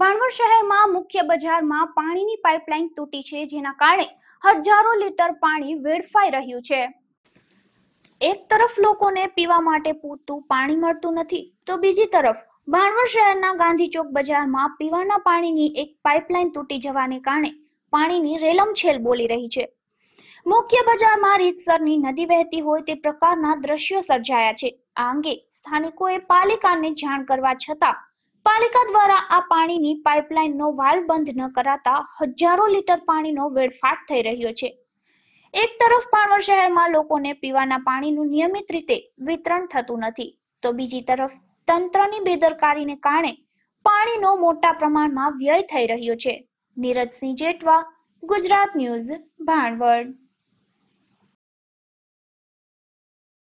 ભાણવડ શહેરમાં મુખ્ય બજારમાં પાણીની પાઇપલાઇન તૂટી છે જેના કારણે હજારો લીટર પાણી વેડફાઈ રહ્યું છે એક તરફ લોકોને પીવા માટે પૂરતું પાણી મળતું નથી તો બીજી તરફ ભાણવડ શહેરના ગાંધીચોક બજારમાં પીવાના પાણીની એક પાઇપલાઇન તૂટી જવાને કારણે પાણીની રેલમછેલ બોલી રહી છે મુખ્ય બજારમાં રીતસરની નદી વહેતી હોય તે પ્રકારના દ્રશ્યો સર્જાયા છે આ અંગે સ્થાનિકોએ પાલિકાને જાણ કરવા છતાં પાલિકા દ્વારા આ પાણીની પાઇપલાઇનનો વાલ્વ બંધ ન કરાતા હજારો લીટર પાણીનો વેડફાટ થઈ રહ્યો છે એક તરફ પાણવડ શહેરમાં લોકોને પીવાના પાણીનું નિયમિત રીતે વિતરણ થતું નથી તો બીજી તરફ તંત્રની બેદરકારીને કારણે પાણીનો મોટા પ્રમાણમાં વ્યય થઈ રહ્યો છે નીરજસિંહ જેટવા ગુજરાત ન્યૂઝ ભાણવડ